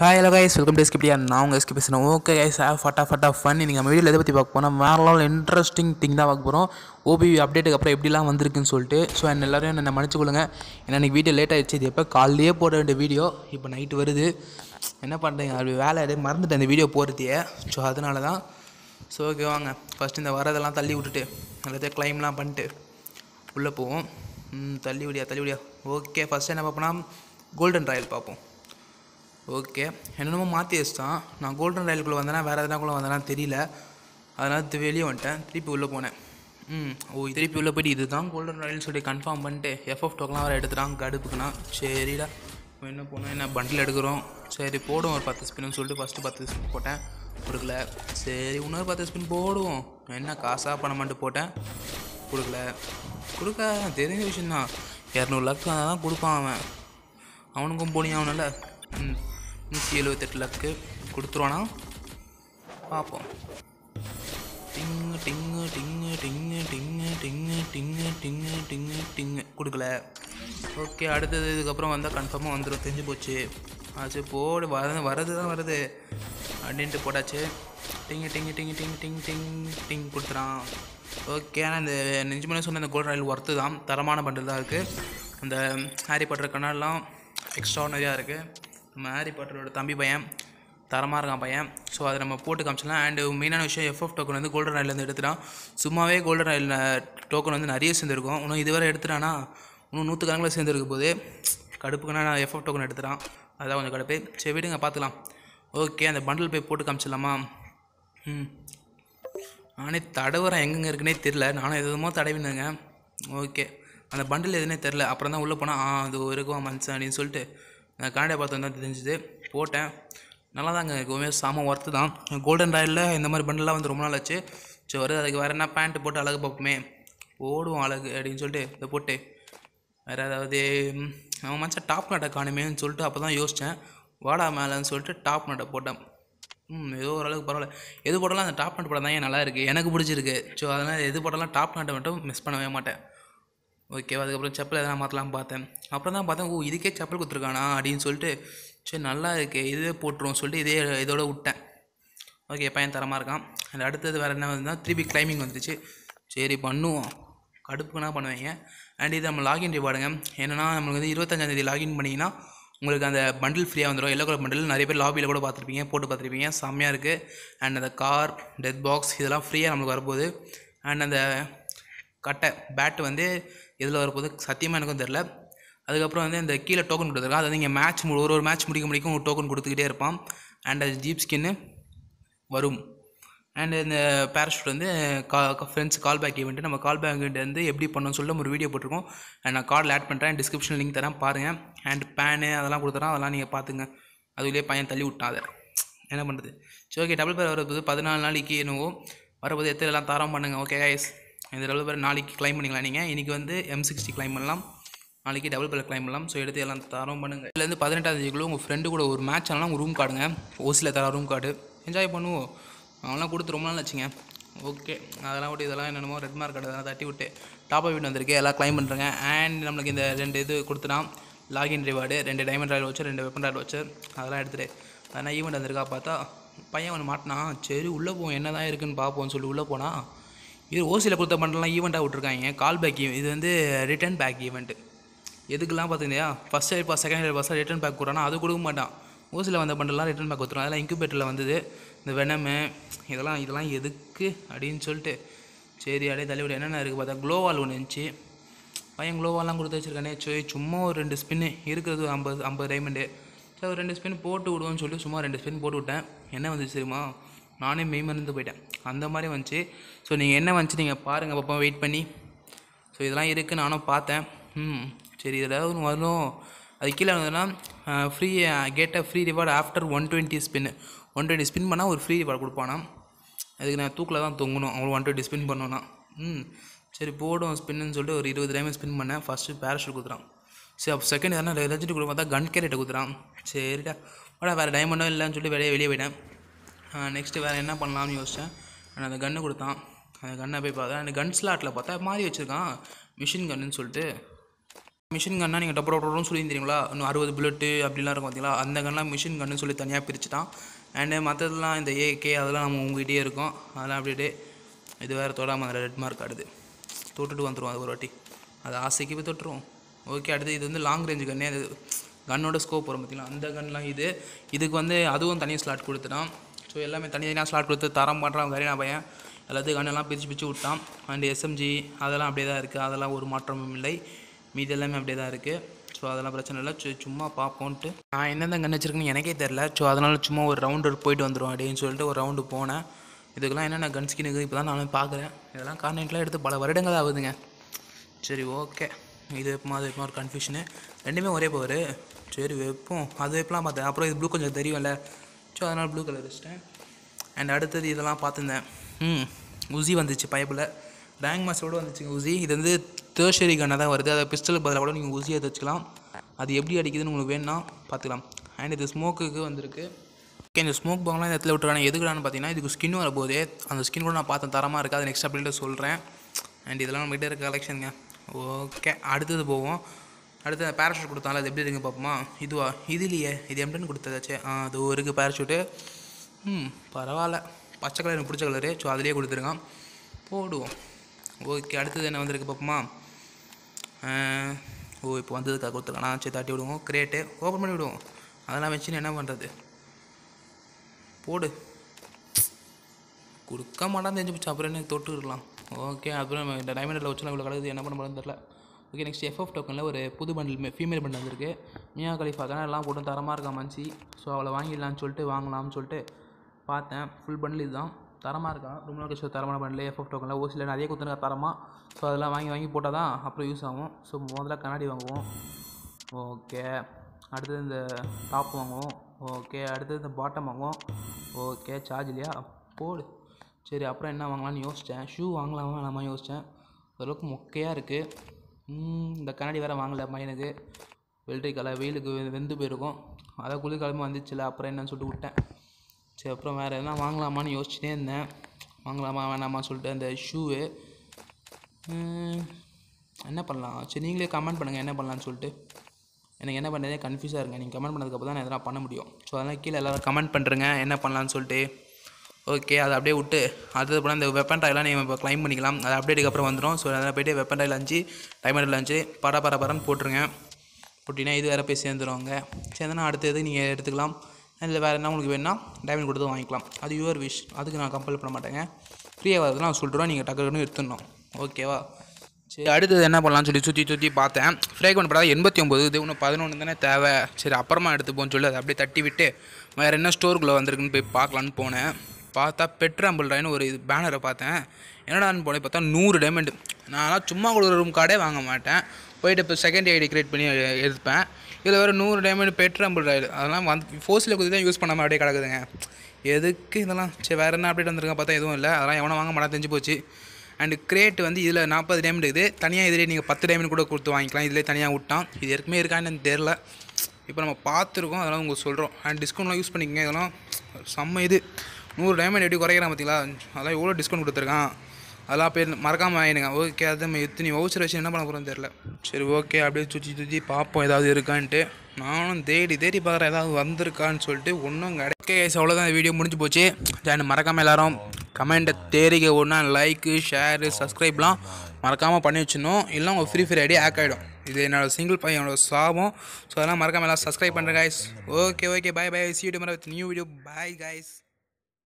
hi hello guys welcome டேஸ் கிப்டியா நான் உங்கள் ஸ்கிப் பேசுகிறேன் ஓகே கைஸ் ஆ ஃபட்டா ஃபட்டா ஃபன் நீங்கள் நம்ம வீடியோவில் எதை பற்றி பார்க்க போனால் வேறு லெவல் இன்ட்ரெஸ்டிங் திங் தான் பார்க்க போகிறோம் ஓபிவி அப்டேட்டுக்கு அப்புறம் எப்படிலாம் வந்திருக்குன்னு சொல்லிட்டு ஸோ என்ன எல்லோரும் என்னை கொடுங்க ஏன்னா இன்னைக்கு வீடியோ லேட் ஆகிடுச்சு இது எப்போ காலையிலே போட வேண்டிய வீடியோ இப்போ நைட்டு வருது என்ன பண்ணுறீங்க அது வேலை எதுவும் மறந்துட்டேன் இந்த வீடியோ போகிறதையே ஸோ அதனால தான் ஸோ ஓகே வாங்க ஃபஸ்ட்டு இந்த வரதெல்லாம் தள்ளி விட்டுட்டு எல்லாத்தையும் கிளைம்லாம் பண்ணிட்டு உள்ளே போவோம் தள்ளி விடியா தள்ளி விடியா ஓகே ஃபஸ்ட்டு என்ன பார்ப்போம்னா கோல்டன் ராயல் பார்ப்போம் ஓகே என்னென்னமோ மாற்றி வச்சிட்டான் நான் கோல்டன் ரயிலுக்குள்ளே வந்தேனா வேறு எதனாக்குள்ளே வந்தேனா தெரியல அதனால் வெளியே வந்துட்டேன் திருப்பி உள்ளே போனேன் ம் ஓ திருப்பி உள்ளே போய்ட்டு இதுதான் கோல்டன் ரயில் சொல்லி கன்ஃபார்ம் பண்ணிட்டு எஃப்எஃப் டோக்கெலாம் வேறு எடுத்துட்டான் கடுப்புக்குனா சரிடா என்ன போனோம் என்ன பண்டில் எடுக்கிறோம் சரி போடுவோம் ஒரு பத்து ஸ்பின்னு சொல்லிட்டு ஃபஸ்ட்டு பத்து ஸ்பின் போட்டேன் கொடுக்கல சரி இன்னொரு பத்து ஸ்பின் போடுவோம் என்ன காசாக பணமான்ட்டு போட்டேன் கொடுக்கல கொடுக்க தெரிஞ்ச விஷயந்தான் இரநூறு லக்கு தான் கொடுப்பான் அவன் அவனுக்கும் போனியும் அவனால் ம் நூற்றி எழுபத்தெட்டு லக்கு கொடுத்துருவானா பார்ப்போம் டிங்கு டிங்கு டிங்கு டிங்கு டிங்கு டிங்கு டிங்கு டிங்கு டிங்கு டிங்கு கொடுக்கல ஓகே அடுத்தது இதுக்கப்புறம் வந்தால் கன்ஃபார்மாக வந்துடும் தெரிஞ்சு போச்சு ஆச்சு போடு வர வரது தான் வருது அப்படின்ட்டு போட்டாச்சு டிங்கு டிங்கு டிங்கு டிங் டிங் டிங் டிங் கொடுத்துறான் ஓகே ஆனால் இந்த மணி சொன்ன அந்த கோல்டு ராயல் ஒர்த்து தான் தரமான பண்டில் தான் இருக்குது அந்த ஹாரி பண்ணுற கண்ணாலாம் எக்ஸ்ட்ரா நிறையா இருக்குது நம்ம ஹாரி பாட்டரோட தம்பி பையன் தரமாக இருக்கான் பையன் ஸோ அதை நம்ம போட்டு காமிச்சிடலாம் அண்டு மெயினான விஷயம் எஃப்எஃப் டோக்கன் வந்து கோல்டன் ஆயிலேருந்து எடுத்துட்டான் சும்மாவே கோல்டன் ஆயில் டோக்கன் வந்து நிறைய சேர்ந்துருக்கும் இன்னும் இதுவரை எடுத்துட்டானா இன்னும் நூற்று கணக்கில் சேர்ந்துருக்க போது கடுப்புக்குன்னா நான் எஃப்எஃப் டோக்கன் எடுத்துகிறான் அதான் கொஞ்சம் கடுப்பு சரி விடுங்க பார்த்துக்கலாம் ஓகே அந்த பண்டில் போய் போட்டு காமிச்சிடலாமா ம் நானே தடவுறேன் எங்கெங்கே இருக்குன்னே தெரில நானும் எதுவுமோ தடவினேங்க ஓகே அந்த பண்டில் எதுனே தெரில அப்புறம் தான் உள்ளே போனால் ஆ அது இருக்கும் மனுஷன் அப்படின்னு சொல்லிட்டு நான் கனடா பார்த்து தான் தெரிஞ்சுது போட்டேன் நல்லா தாங்க எப்போவுமே சாம ஒர்த்து தான் கோல்டன் ராயலில் இந்த மாதிரி பண்டெல்லாம் வந்து ரொம்ப நாள் ஆச்சு சரி வருது அதுக்கு வேறு என்ன பேண்ட்டு போட்டு அழகு பார்ப்போமே ஓடுவோம் அழகு அப்படின்னு சொல்லிட்டு இதை போட்டு வேறு ஏதாவது அவன் மச்சான் டாப் நட்டை காணுமேன்னு சொல்லிட்டு அப்போ தான் யோசித்தேன் வாடா மேலேன்னு சொல்லிட்டு டாப் நட்டை போட்டேன் ம் ஏதோ ஓரளவுக்கு பரவாயில்ல எது போட்டாலும் அந்த டாப் நட் போட தான் ஏன் நல்லா இருக்குது எனக்கு பிடிச்சிருக்கு ஸோ அதனால் எது போட்டாலும் டாப் நட்டை மட்டும் மிஸ் பண்ணவே மாட்டேன் ஓகேவா அதுக்கப்புறம் செப்பல் எதனா மாற்றலாம் பார்த்தேன் அப்புறம் தான் பார்த்தேன் ஓ இதுக்கே செப்பல் கொடுத்துருக்கானா அப்படின்னு சொல்லிட்டு சரி நல்லா இருக்கு இதே போட்டுருவோம் சொல்லிட்டு இதே இதோட விட்டேன் ஓகே பையன் தரமாக இருக்கான் அண்ட் அடுத்தது வேறு என்ன வந்ததுன்னா திருப்பி கிளைமிங் வந்துச்சு சரி பண்ணுவோம் கடுப்புனா பண்ணுவீங்க அண்ட் இது நம்ம லாகின் ரிவார்டுங்க என்னென்னா நம்மளுக்கு வந்து இருபத்தஞ்சாந்தேதி லாகின் பண்ணிங்கன்னா உங்களுக்கு அந்த பண்டில் ஃப்ரீயாக வந்துடும் எல்லோ கலர் பண்டில் நிறைய பேர் லாபியில் கூட பார்த்துருப்பீங்க போட்டு பார்த்துருப்பீங்க செம்மையாக இருக்குது அண்ட் அந்த கார் டெத் பாக்ஸ் இதெல்லாம் ஃப்ரீயாக நம்மளுக்கு வரப்போகுது அண்ட் அந்த கட்டை பேட்டு வந்து இதில் வரப்போது சத்தியமாக எனக்கும் தெரில அதுக்கப்புறம் வந்து இந்த கீழே டோக்கன் கொடுத்துருக்கான் அது வந்து இங்கே மேட்ச் ஒரு ஒரு மேட்ச் முடிக்க முடிக்கும் ஒரு டோக்கன் கொடுத்துக்கிட்டே இருப்பான் அண்ட் அது ஜீப் ஸ்கின்னு வரும் அண்ட் இந்த பேராஷூட் வந்து கா ஃப்ரெண்ட்ஸ் கால் பேக் ஈவெண்ட்டு நம்ம கால் பேக் வந்து எப்படி பண்ணணும்னு சொல்லிட்டு ஒரு வீடியோ போட்டிருக்கோம் அண்ட் நான் கார்டில் ஆட் பண்ணுறேன் டிஸ்கிரிப்ஷன் லிங்க் தரேன் பாருங்கள் அண்ட் பேனு அதெல்லாம் கொடுத்துறேன் அதெல்லாம் நீங்கள் பார்த்துங்க அதுலேயே பையன் தள்ளி விட்டான் அதை என்ன பண்ணுறது சரி ஓகே டபுள் பேர் வரப்போது பதினாலு நாளைக்கு என்னவோ வரப்போது எத்தனை எல்லாம் தாரம் பண்ணுங்கள் ஓகே கைஸ் இந்த டபுள் பேர் நாளைக்கு கிளைம் பண்ணிக்கலாம் நீங்கள் இன்றைக்கி வந்து எம் சிக்ஸ்டி கிளைம் பண்ணலாம் நாளைக்கு டபுள் பேர் கிளைம் பண்ணலாம் ஸோ எடுத்து எல்லாம் தரம் பண்ணுங்கள் வந்து பதினெட்டாம் தேதிக்குள்ள உங்கள் ஃப்ரெண்டு கூட ஒரு மேட்ச் ஆனால் உங்கள் ரூம் கார்டுங்க ஓசியில் தர ரூம் கார்டு என்ஜாய் பண்ணுவோம் அவங்களாம் கொடுத்து ரொம்ப நாள் வச்சுங்க ஓகே அதெல்லாம் விட்டு இதெல்லாம் என்னென்னமோ ரெட் மார்க் அதெல்லாம் தட்டி விட்டு டாப் வீட்டு வந்திருக்கு எல்லாம் கிளைம் பண்ணுறேங்க அண்ட் நம்மளுக்கு இந்த ரெண்டு இது கொடுத்துனா லாகின் ரிவார்டு ரெண்டு டைமண்ட் ராயல் வச்சு ரெண்டு வெப்பன் ராயல் வச்சு அதெல்லாம் எடுத்துகிட்டு அதனால் ஈவெண்ட் வந்திருக்கா பார்த்தா பையன் ஒன்று மாட்டினா சரி உள்ளே போவோம் என்ன தான் இருக்குன்னு பார்ப்போம்னு சொல்லி உள்ளே போனால் இது ஓசியில் கொடுத்த பண்ணுறலாம் ஈவெண்ட்டாக விட்ருக்காங்க கால் பேக் இது வந்து ரிட்டர்ன் பேக் ஈவெண்ட்டு எதுக்கெல்லாம் பார்த்தீங்கன்னா first year pass second year பாஸாக ரிட்டர்ன் பேக் கொடுறானா அது கொடுக்க மாட்டான் ஓசியில் வந்த பண்ணலாம் ரிட்டர்ன் பேக் கொடுத்துருவோம் அதெல்லாம் இன்குபேட்டரில் வந்தது இந்த வெனமு இதெல்லாம் இதெல்லாம் எதுக்கு அப்படின்னு சொல்லிட்டு சரி அப்படியே விட என்னென்ன இருக்குது பார்த்தா க்ளோவால் ஒன்று இருந்துச்சு பையன் க்ளோவாலாம் கொடுத்து வச்சுருக்கானே சரி சும்மா ஒரு ரெண்டு ஸ்பின்னு இருக்கிறது ஐம்பது ஐம்பது டைமண்டு சரி ஒரு ரெண்டு ஸ்பின் போட்டு விடுவோன்னு சொல்லி சும்மா ரெண்டு ஸ்பின் போட்டு விட்டேன் என்ன வந்துச்சு நானே மெய் மறந்து போயிட்டேன் அந்த மாதிரி வந்துச்சு ஸோ நீங்கள் என்ன வந்துச்சு நீங்கள் பாருங்கள் பாப்பா வெயிட் பண்ணி ஸோ இதெல்லாம் இருக்குது நானும் பார்த்தேன் ம் சரி இதில் ஒன்று வரும் அது கீழே வந்ததுன்னா ஃப்ரீ கேட்ட free reward after one twenty spin one twenty spin பண்ணால் ஒரு ஃப்ரீ ரிவார்டு கொடுப்பானா அதுக்கு நான் தூக்கில் தான் தொங்கணும் அவ்வளோ ஒன் டுவெண்ட்டி ஸ்பின் பண்ணோன்னா ம் சரி போடும் ஸ்பின்னு சொல்லிட்டு ஒரு இருபது டைம் ஸ்பின் பண்ணேன் ஃபஸ்ட்டு பேரஷூட் கொடுத்துறான் சரி அப்போ செகண்ட் எதனா லெஜெண்ட் கொடுப்பா கன் கேரட்டை கொடுத்துறான் சரிடா வேறு டைமண்டும் இல்லைன்னு சொல்லிட்டு வெளியே வெளியே போயிட்டேன் நெக்ஸ்ட்டு வேறு என்ன பண்ணலாம்னு யோசித்தேன் நான் அந்த கன்று கொடுத்தான் அந்த கன்னை போய் பார்த்தேன் அந்த கன் ஸ்லாட்டில் பார்த்தா மாறி வச்சுருக்கான் மிஷின் கன்னுன்னு சொல்லிட்டு மிஷின் கண்ணா நீங்கள் டப்பர் டப்பர்னு சொல்லி தெரியுங்களா இன்னும் அறுபது புல்லெட்டு அப்படிலாம் இருக்கும் பார்த்தீங்களா அந்த கண்ணெலாம் மிஷின் கன்னு சொல்லி தனியாக பிரிச்சுட்டான் அண்டு மற்றதெல்லாம் இந்த ஏகே அதெல்லாம் நம்ம உங்ககிட்டயே இருக்கும் அதெல்லாம் அப்படியே இது வேறு தொடாமல் அதில் ரெட் மார்க் ஆடுது தொட்டுட்டு வந்துடுவோம் அது ஒரு வாட்டி அது ஆசைக்கு போய் தொட்டுருவோம் ஓகே அடுத்து இது வந்து லாங் ரேஞ்சு கண்ணே அது கன்னோட ஸ்கோப் வரும் பார்த்திங்களா அந்த கன்லாம் இது இதுக்கு வந்து அதுவும் தனியாக ஸ்லாட் கொடுத்துட்டான் ஸோ எல்லாமே தனித்தனியாக ஸ்லாட் கொடுத்து தரம் பண்ணுறான் கரீனா பையன் எல்லாத்துக்கும் கண்ணெல்லாம் பிரித்து பிரித்து விட்டான் அண்ட் எஸ்எம்ஜி அதெல்லாம் அப்படியே தான் இருக்குது அதெல்லாம் ஒரு மாற்றமும் இல்லை மீதி எல்லாமே அப்படியே தான் இருக்குது ஸோ அதெல்லாம் பிரச்சனை இல்லை சு சும்மா பார்ப்போன்ட்டு நான் என்னென்ன கண்ணு வச்சிருக்கேன்னு எனக்கே தெரில ஸோ அதனால் சும்மா ஒரு ரவுண்டு போயிட்டு வந்துடும் அப்படின்னு சொல்லிட்டு ஒரு ரவுண்டு போனேன் இதுக்கெல்லாம் என்னென்ன கன் ஸ்கின் இருக்குது இப்போ தான் நானும் பார்க்குறேன் இதெல்லாம் கான்டென்ட்லாம் எடுத்து பல வருடங்கள் ஆகுதுங்க சரி ஓகே இது எப்பமா அது எப்பமா ஒரு கன்ஃபியூஷனு ரெண்டுமே ஒரே போவார் சரி வைப்போம் அது வைப்பெலாம் பார்த்தேன் அப்புறம் இது ப்ளூ கொஞ்சம் தெரியும்ல ஸோ அதனால் ப்ளூ கலர் வச்சிட்டேன் அண்ட் அடுத்தது இதெல்லாம் பார்த்துருந்தேன் ம் உசி வந்துச்சு பைப்பில் பேங்க் மாஸ்டரோடு வந்துச்சுங்க உசி இது வந்து தேர்ஷரி கண்ணாக தான் வருது அதை பிஸ்டல் பதிலாக கூட நீங்கள் உசியை வச்சுக்கலாம் அது எப்படி அடிக்குதுன்னு உங்களுக்கு வேணும்னா பார்த்துக்கலாம் அண்ட் இது ஸ்மோக்குக்கு வந்திருக்கு ஓகே இந்த ஸ்மோக் பாங்கெலாம் இந்த இடத்துல விட்டுறாங்க எதுக்குடான்னு பார்த்தீங்கன்னா இதுக்கு ஸ்கின் வரும்போதே அந்த ஸ்கின் கூட நான் பார்த்தேன் தரமாக இருக்குது நெக்ஸ்ட் அப்படின்ட்டு சொல்கிறேன் அண்ட் இதெல்லாம் நம்மகிட்ட இருக்க கலெக்ஷனுங்க ஓகே அடுத்தது போவோம் அடுத்து அந்த பேராஷூட் கொடுத்தாலும் அது எப்படி இருக்குது பார்ப்போமா இதுவா இது இல்லையே இது எம்டன் கொடுத்ததாச்சே ஆ அது ஒரு பேராஷூட்டு ம் பரவாயில்ல பச்சை கலர் எனக்கு பிடிச்ச கலரு ஸோ அதுலேயே கொடுத்துருக்கான் போடுவோம் ஓகே அடுத்தது என்ன வந்திருக்கு பார்ப்போமா ஓ இப்போ வந்ததுக்காக கொடுத்துருக்கானா சரி தாட்டி விடுவோம் கிரேட்டு ஓப்பன் பண்ணி விடுவோம் அதெல்லாம் வச்சுன்னு என்ன பண்ணுறது போடு கொடுக்க மாட்டான்னு தெரிஞ்சு போச்சு அப்புறம் என்ன தொட்டு இருக்கலாம் ஓகே அப்புறம் இந்த டைமண்டில் வச்சுலாம் இவ்வளோ கிடையாது என்ன பண்ண முடியும் தெரில ஓகே நெக்ஸ்ட் எஃப்எஃப் டோக்கனில் ஒரு புது பண்டில் ஃபீமேல் பண்டில் வந்திருக்கு மியா கலிஃபா தானே எல்லாம் போட்டு தரமாக இருக்கா மஞ்சி ஸோ அவளை வாங்கிடலான்னு சொல்லிட்டு வாங்கலாம்னு சொல்லிட்டு பார்த்தேன் ஃபுல் பண்டில் இதுதான் தரமாக இருக்கா ரொம்ப நாள் கழிச்சு தரமான பண்டில் எஃப்எஃப் டோக்கனில் ஓசியில் நிறைய கொடுத்துருக்கா தரமாக ஸோ அதெல்லாம் வாங்கி வாங்கி போட்டால் தான் அப்புறம் யூஸ் ஆகும் ஸோ முதல்ல கண்ணாடி வாங்குவோம் ஓகே அடுத்தது இந்த டாப் வாங்குவோம் ஓகே அடுத்தது இந்த பாட்டம் வாங்குவோம் ஓகே சார்ஜ் இல்லையா போடு சரி அப்புறம் என்ன வாங்கலாம்னு யோசித்தேன் ஷூ வாங்கலாமா நம்ம யோசித்தேன் ஓரளவுக்கு மொக்கையாக இருக்குது இந்த கண்ணாடி வேறு வாங்கலை பையனுக்கு வெள்ளரி கலர் வெயிலுக்கு வெந்து போயிருக்கும் அதை குளிர்காலமாக வந்துச்சுல அப்புறம் என்னன்னு சொல்லிட்டு விட்டேன் சரி அப்புறம் வேறு எதுனா வாங்கலாமான்னு யோசிச்சுட்டே இருந்தேன் வாங்கலாமா வேணாமா சொல்லிட்டு அந்த ஷூவு என்ன பண்ணலாம் சரி நீங்களே கமெண்ட் பண்ணுங்கள் என்ன பண்ணலான்னு சொல்லிட்டு எனக்கு என்ன பண்ணுறதே கன்ஃபியூஸாக இருங்க நீங்கள் கமெண்ட் பண்ணதுக்கப்புறம் தான் நான் எதனா பண்ண முடியும் ஸோ அதெல்லாம் கீழே எல்லோரும் கமெண்ட் பண்ணுறேங்க என்ன பண்ணலான்னு சொல்லிட்டு ஓகே அதை அப்படியே விட்டு அடுத்தது போனால் இந்த வெப்பன் டாயெலாம் நீங்கள் இப்போ க்ளைம் பண்ணிக்கலாம் அது அப்டேட்டுக்கு அப்புறம் வந்துடும் ஸோ அதில் போய்ட்டு வெப்பன் டாயில் அஞ்சு டைமண்டில் அஞ்சு பட பட படன்னு போட்டுருங்க போட்டிங்கன்னா இது வேறு போய் சேர்ந்துருவாங்க சேர்ந்தனா அடுத்தது நீங்கள் எடுத்துக்கலாம் இல்லை வேறு என்ன உங்களுக்கு வேணுன்னா டைமண்ட் கொடுத்து வாங்கிக்கலாம் அது யுவர் விஷ் அதுக்கு நான் கம்பல் பண்ண மாட்டேங்க ஃப்ரீயாக வரதுலாம் நான் சொல்கிறோம் நீங்கள் டக்குனு எடுத்துடணும் ஓகேவா சரி அடுத்தது என்ன பண்ணலாம்னு சொல்லி சுற்றி சுற்றி பார்த்தேன் ஃப்ரேக்வன் படாத எண்பத்தி ஒம்பது இது இன்னும் பதினொன்று தானே தேவை சரி அப்புறமா எடுத்துப்போன்னு சொல்லி அதை அப்படியே தட்டி விட்டு வேறு என்ன ஸ்டோருக்குள்ளே வந்திருக்குன்னு போய் பார்க்கலான்னு போனேன் பார்த்தா பெட்ராம்பிள்டான்னு ஒரு இது பேனரை பார்த்தேன் என்னடான்னு போனே பார்த்தா நூறு டைமண்டு நான் சும்மா கூட ஒரு ரூம் கார்டே வாங்க மாட்டேன் போயிட்டு இப்போ செகண்ட் ஐடி கிரியேட் பண்ணி எடுப்பேன் இதில் வேறு நூறு டைமண்டு பெட்ராம்பிள் ராயில் அதெல்லாம் வந்து ஃபோர்ஸில் குதி தான் யூஸ் பண்ணாமல் அப்படியே கிடக்குதுங்க எதுக்கு இதெல்லாம் சரி வேறு என்ன அப்டேட் வந்திருக்கேன் பார்த்தா எதுவும் இல்லை அதெல்லாம் எவனை வாங்க மாட்டா தெரிஞ்சு போச்சு அண்டு கிரேட் வந்து இதில் நாற்பது டைமண்ட் இருக்குது தனியாக இதிலே நீங்கள் பத்து டைமண்ட் கூட கொடுத்து வாங்கிக்கலாம் இதிலே தனியாக விட்டான் இது ஏற்கனவே இருக்கான்னு தெரில இப்போ நம்ம பார்த்துருக்கோம் அதெல்லாம் உங்களுக்கு சொல்கிறோம் அண்ட் டிஸ்கவுண்ட்லாம் யூஸ் பண்ணிக்கோங்க இதெல்லாம் செம்ம இது நூறு டைமண்ட் எப்படி குறைக்கிறான் பார்த்தீங்களா அதெல்லாம் எவ்வளோ டிஸ்கவுண்ட் கொடுத்துருக்கான் அதெல்லாம் போய் மறக்காமல் வாங்கிடுங்க ஓகே அது நம்ம எத்தனை வவுச்சர் வச்சு என்ன பண்ண போகிறோம்னு தெரில சரி ஓகே அப்படியே சுற்றி சுற்றி பார்ப்போம் ஏதாவது இருக்கான்ட்டு நானும் தேடி தேடி பார்க்குறேன் ஏதாவது வந்திருக்கான்னு சொல்லிட்டு ஒன்றும் கிடைக்க அவ்வளோதான் வீடியோ முடிஞ்சு போச்சு ஜாயின் மறக்காமல் எல்லோரும் கமெண்ட்டை தேரிக்க ஒன்றா லைக்கு ஷேரு சப்ஸ்கிரைப்லாம் மறக்காமல் பண்ணி வச்சிடணும் இல்லை உங்கள் ஃப்ரீ ஃபயர் ஐடியா ஆக் ஆகிடும் இது என்னோடய சிங்கிள் பையனோட சாபம் ஸோ அதெல்லாம் மறக்காமல் எல்லாம் சப்ஸ்கிரைப் பண்ணுறேன் guys okay okay bye bye see you tomorrow with new video bye guys